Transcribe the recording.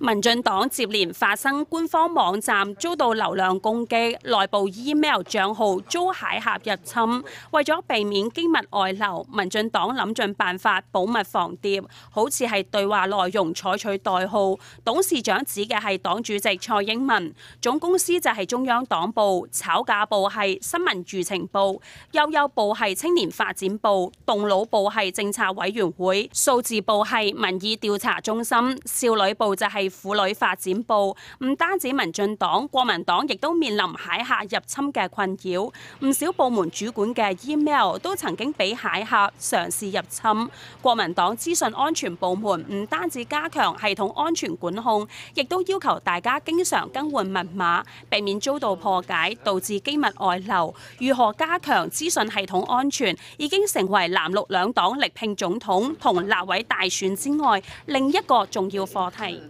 民進黨接連發生官方網站遭到流量攻擊，內部 email 帳號遭蟹客入侵。為咗避免机密外流，民進黨諗盡辦法保密防谍，好似係對話內容採取代號。董事長指嘅係黨主席蔡英文，總公司就係中央黨部，炒假部係新聞輿情部，悠悠部係青年發展部，動腦部係政策委員會，數字部係民意調查中心，少女部就係。妇女发展部唔单止民进党、国民党亦都面临蟹客入侵嘅困扰，唔少部门主管嘅 email 都曾经俾蟹客尝试入侵。国民党资讯安全部门唔单止加强系统安全管控，亦都要求大家经常更换密码，避免遭到破解，导致机密外流。如何加强资讯系统安全，已经成为南绿两党力拼总统同立委大选之外另一个重要课题。